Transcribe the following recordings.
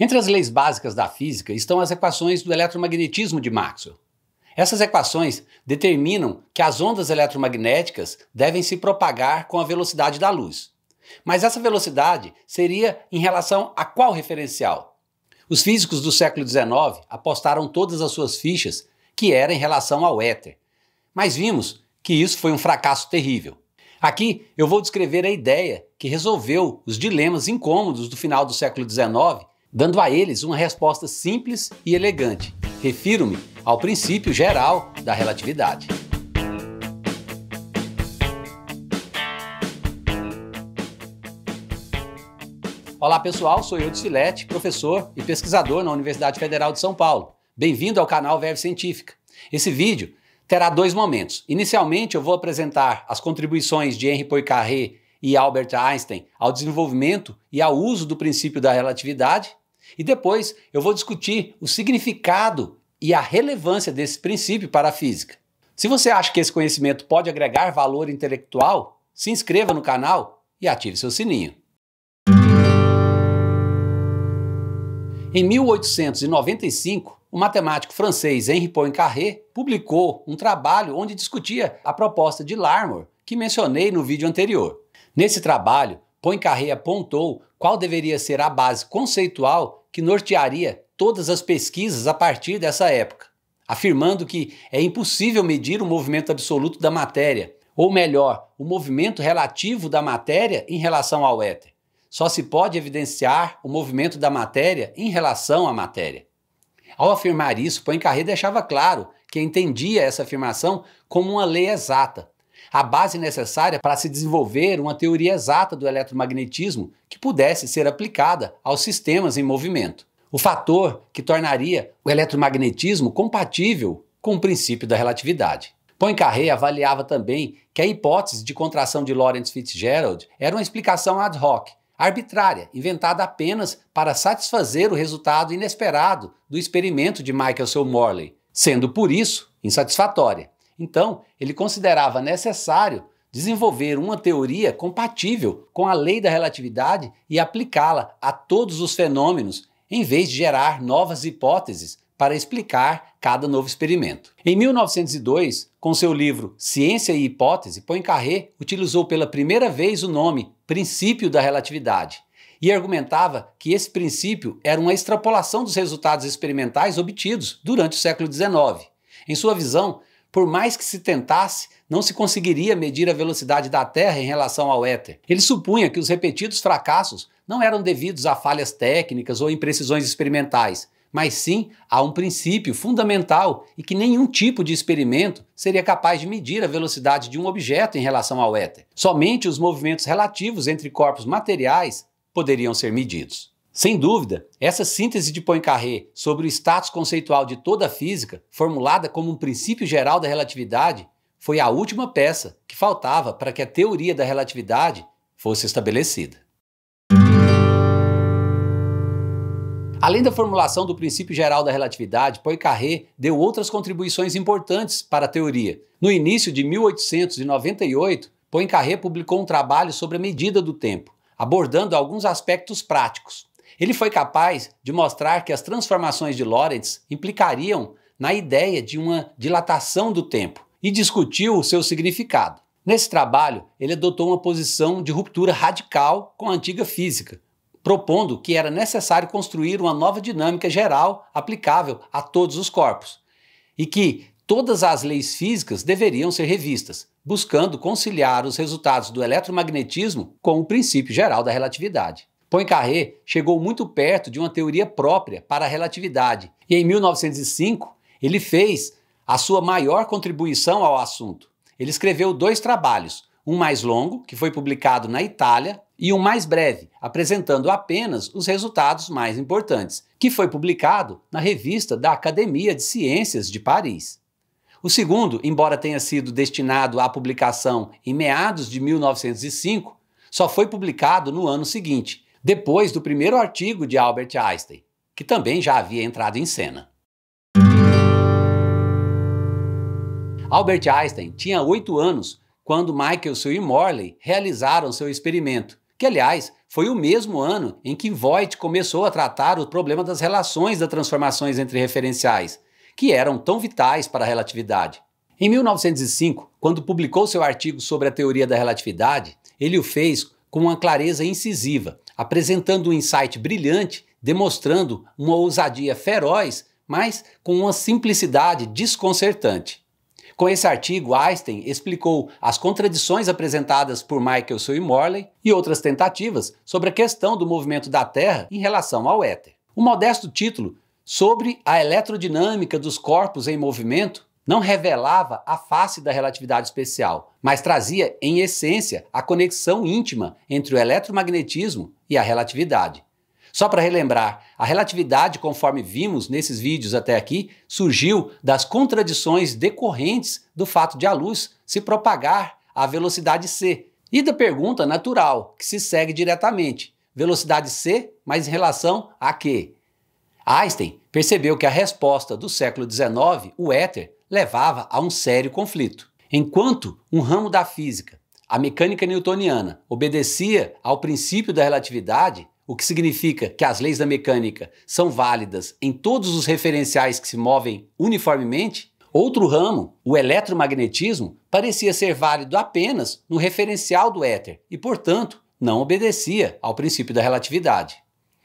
Entre as leis básicas da física estão as equações do eletromagnetismo de Maxwell. Essas equações determinam que as ondas eletromagnéticas devem se propagar com a velocidade da luz. Mas essa velocidade seria em relação a qual referencial? Os físicos do século XIX apostaram todas as suas fichas que era em relação ao éter. Mas vimos que isso foi um fracasso terrível. Aqui eu vou descrever a ideia que resolveu os dilemas incômodos do final do século XIX dando a eles uma resposta simples e elegante. Refiro-me ao princípio geral da relatividade. Olá pessoal, sou eu de Silete, professor e pesquisador na Universidade Federal de São Paulo. Bem-vindo ao canal Verve Científica. Esse vídeo terá dois momentos. Inicialmente, eu vou apresentar as contribuições de Henri Poincaré e Albert Einstein ao desenvolvimento e ao uso do princípio da relatividade, e depois eu vou discutir o significado e a relevância desse princípio para a física. Se você acha que esse conhecimento pode agregar valor intelectual, se inscreva no canal e ative seu sininho. Em 1895, o matemático francês Henri Poincaré publicou um trabalho onde discutia a proposta de Larmor, que mencionei no vídeo anterior. Nesse trabalho, Poincaré apontou qual deveria ser a base conceitual que nortearia todas as pesquisas a partir dessa época, afirmando que é impossível medir o movimento absoluto da matéria, ou melhor, o movimento relativo da matéria em relação ao éter. Só se pode evidenciar o movimento da matéria em relação à matéria. Ao afirmar isso, Poincaré deixava claro que entendia essa afirmação como uma lei exata, a base necessária para se desenvolver uma teoria exata do eletromagnetismo que pudesse ser aplicada aos sistemas em movimento. O fator que tornaria o eletromagnetismo compatível com o princípio da relatividade. Poincaré avaliava também que a hipótese de contração de Lawrence Fitzgerald era uma explicação ad hoc, arbitrária, inventada apenas para satisfazer o resultado inesperado do experimento de Michael Morley, sendo por isso insatisfatória. Então, ele considerava necessário desenvolver uma teoria compatível com a lei da relatividade e aplicá-la a todos os fenômenos, em vez de gerar novas hipóteses para explicar cada novo experimento. Em 1902, com seu livro Ciência e Hipótese, Poincaré utilizou pela primeira vez o nome princípio da relatividade e argumentava que esse princípio era uma extrapolação dos resultados experimentais obtidos durante o século XIX. Em sua visão, por mais que se tentasse, não se conseguiria medir a velocidade da Terra em relação ao éter. Ele supunha que os repetidos fracassos não eram devidos a falhas técnicas ou imprecisões experimentais, mas sim a um princípio fundamental e que nenhum tipo de experimento seria capaz de medir a velocidade de um objeto em relação ao éter. Somente os movimentos relativos entre corpos materiais poderiam ser medidos. Sem dúvida, essa síntese de Poincaré sobre o status conceitual de toda a física, formulada como um princípio geral da relatividade, foi a última peça que faltava para que a teoria da relatividade fosse estabelecida. Além da formulação do princípio geral da relatividade, Poincaré deu outras contribuições importantes para a teoria. No início de 1898, Poincaré publicou um trabalho sobre a medida do tempo, abordando alguns aspectos práticos. Ele foi capaz de mostrar que as transformações de Lorentz implicariam na ideia de uma dilatação do tempo e discutiu o seu significado. Nesse trabalho, ele adotou uma posição de ruptura radical com a antiga física, propondo que era necessário construir uma nova dinâmica geral aplicável a todos os corpos e que todas as leis físicas deveriam ser revistas, buscando conciliar os resultados do eletromagnetismo com o princípio geral da relatividade. Poincaré chegou muito perto de uma teoria própria para a relatividade e em 1905 ele fez a sua maior contribuição ao assunto. Ele escreveu dois trabalhos, um mais longo, que foi publicado na Itália, e um mais breve, apresentando apenas os resultados mais importantes, que foi publicado na revista da Academia de Ciências de Paris. O segundo, embora tenha sido destinado à publicação em meados de 1905, só foi publicado no ano seguinte, depois do primeiro artigo de Albert Einstein, que também já havia entrado em cena. Albert Einstein tinha oito anos quando Michelson e Morley realizaram seu experimento, que, aliás, foi o mesmo ano em que Voigt começou a tratar o problema das relações das transformações entre referenciais, que eram tão vitais para a relatividade. Em 1905, quando publicou seu artigo sobre a teoria da relatividade, ele o fez com uma clareza incisiva, apresentando um insight brilhante, demonstrando uma ousadia feroz, mas com uma simplicidade desconcertante. Com esse artigo, Einstein explicou as contradições apresentadas por Michelson e Morley e outras tentativas sobre a questão do movimento da Terra em relação ao éter. O modesto título sobre a eletrodinâmica dos corpos em movimento não revelava a face da relatividade especial, mas trazia em essência a conexão íntima entre o eletromagnetismo e a relatividade. Só para relembrar, a relatividade, conforme vimos nesses vídeos até aqui, surgiu das contradições decorrentes do fato de a luz se propagar à velocidade c e da pergunta natural, que se segue diretamente: velocidade c, mas em relação a quê? Einstein percebeu que a resposta do século XIX, o éter, levava a um sério conflito. Enquanto um ramo da física a mecânica newtoniana obedecia ao princípio da relatividade, o que significa que as leis da mecânica são válidas em todos os referenciais que se movem uniformemente, outro ramo, o eletromagnetismo, parecia ser válido apenas no referencial do éter e, portanto, não obedecia ao princípio da relatividade.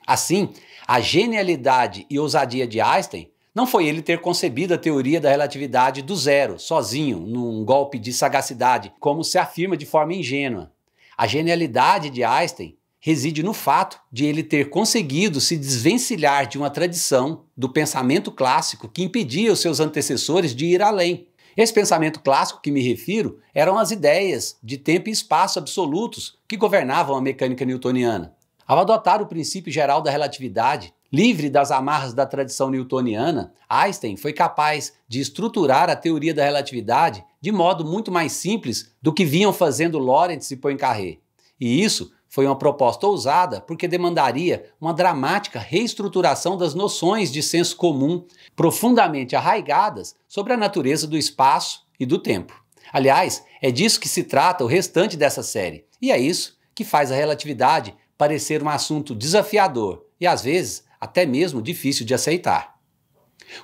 Assim, a genialidade e ousadia de Einstein não foi ele ter concebido a teoria da relatividade do zero, sozinho, num golpe de sagacidade, como se afirma de forma ingênua. A genialidade de Einstein reside no fato de ele ter conseguido se desvencilhar de uma tradição do pensamento clássico que impedia os seus antecessores de ir além. Esse pensamento clássico que me refiro eram as ideias de tempo e espaço absolutos que governavam a mecânica newtoniana. Ao adotar o princípio geral da relatividade, Livre das amarras da tradição newtoniana, Einstein foi capaz de estruturar a teoria da relatividade de modo muito mais simples do que vinham fazendo Lorentz e Poincaré. E isso foi uma proposta ousada porque demandaria uma dramática reestruturação das noções de senso comum, profundamente arraigadas sobre a natureza do espaço e do tempo. Aliás, é disso que se trata o restante dessa série, e é isso que faz a relatividade parecer um assunto desafiador e, às vezes, até mesmo difícil de aceitar.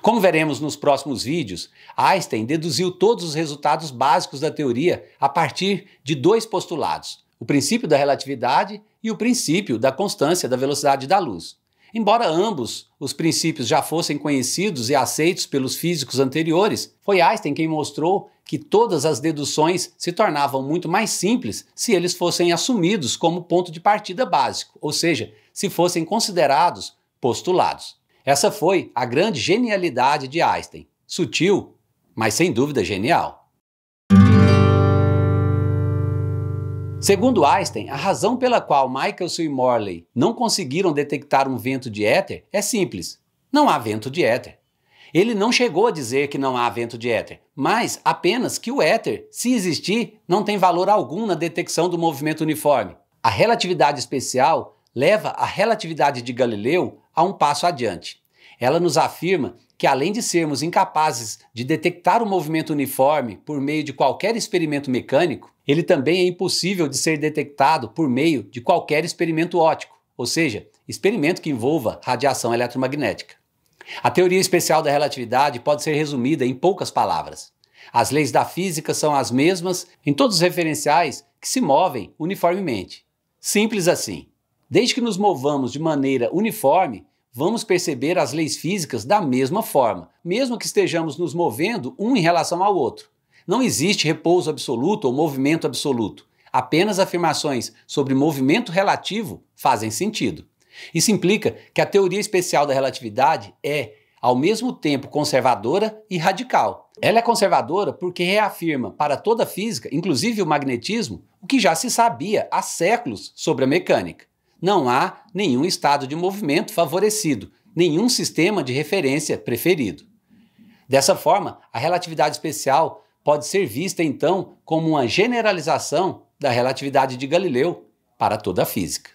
Como veremos nos próximos vídeos, Einstein deduziu todos os resultados básicos da teoria a partir de dois postulados: o princípio da relatividade e o princípio da constância da velocidade da luz. Embora ambos os princípios já fossem conhecidos e aceitos pelos físicos anteriores, foi Einstein quem mostrou que todas as deduções se tornavam muito mais simples se eles fossem assumidos como ponto de partida básico, ou seja, se fossem considerados postulados. Essa foi a grande genialidade de Einstein, sutil, mas sem dúvida genial. Segundo Einstein, a razão pela qual Michelson e Morley não conseguiram detectar um vento de éter é simples: não há vento de éter. Ele não chegou a dizer que não há vento de éter, mas apenas que o éter, se existir, não tem valor algum na detecção do movimento uniforme. A relatividade especial leva a relatividade de Galileu a um passo adiante. Ela nos afirma que, além de sermos incapazes de detectar o movimento uniforme por meio de qualquer experimento mecânico, ele também é impossível de ser detectado por meio de qualquer experimento ótico, ou seja, experimento que envolva radiação eletromagnética. A teoria especial da relatividade pode ser resumida em poucas palavras. As leis da física são as mesmas em todos os referenciais que se movem uniformemente. Simples assim. Desde que nos movamos de maneira uniforme, vamos perceber as leis físicas da mesma forma, mesmo que estejamos nos movendo um em relação ao outro. Não existe repouso absoluto ou movimento absoluto. Apenas afirmações sobre movimento relativo fazem sentido. Isso implica que a teoria especial da relatividade é, ao mesmo tempo, conservadora e radical. Ela é conservadora porque reafirma para toda a física, inclusive o magnetismo, o que já se sabia há séculos sobre a mecânica não há nenhum estado de movimento favorecido, nenhum sistema de referência preferido. Dessa forma, a relatividade especial pode ser vista então como uma generalização da relatividade de Galileu para toda a física.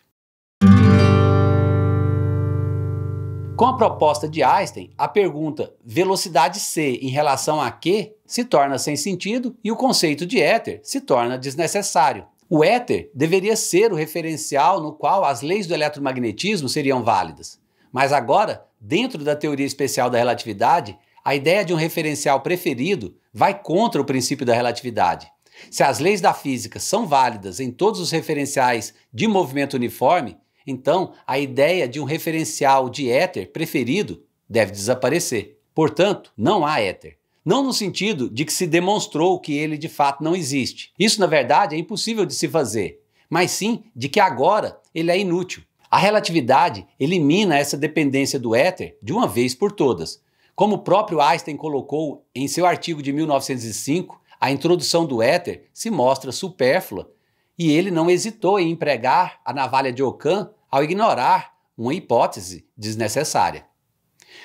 Com a proposta de Einstein, a pergunta velocidade c em relação a q se torna sem sentido e o conceito de éter se torna desnecessário. O éter deveria ser o referencial no qual as leis do eletromagnetismo seriam válidas. Mas agora, dentro da teoria especial da relatividade, a ideia de um referencial preferido vai contra o princípio da relatividade. Se as leis da física são válidas em todos os referenciais de movimento uniforme, então a ideia de um referencial de éter preferido deve desaparecer. Portanto, não há éter não no sentido de que se demonstrou que ele de fato não existe. Isso, na verdade, é impossível de se fazer, mas sim de que agora ele é inútil. A relatividade elimina essa dependência do éter de uma vez por todas. Como o próprio Einstein colocou em seu artigo de 1905, a introdução do éter se mostra supérflua e ele não hesitou em empregar a navalha de Ockham ao ignorar uma hipótese desnecessária.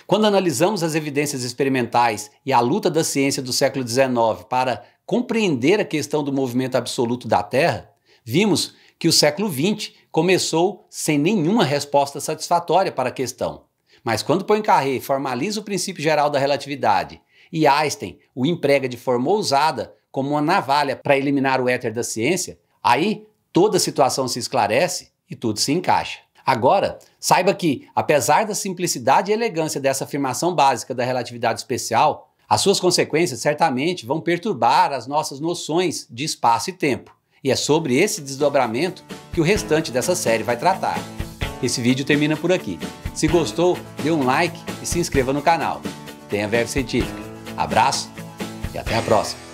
Quando analisamos as evidências experimentais e a luta da ciência do século XIX para compreender a questão do movimento absoluto da Terra, vimos que o século XX começou sem nenhuma resposta satisfatória para a questão. Mas quando Poincaré formaliza o princípio geral da relatividade e Einstein o emprega de forma ousada como uma navalha para eliminar o éter da ciência, aí toda a situação se esclarece e tudo se encaixa. Agora, Saiba que, apesar da simplicidade e elegância dessa afirmação básica da relatividade especial, as suas consequências certamente vão perturbar as nossas noções de espaço e tempo. E é sobre esse desdobramento que o restante dessa série vai tratar. Esse vídeo termina por aqui. Se gostou, dê um like e se inscreva no canal. Tenha verve científica. Abraço e até a próxima!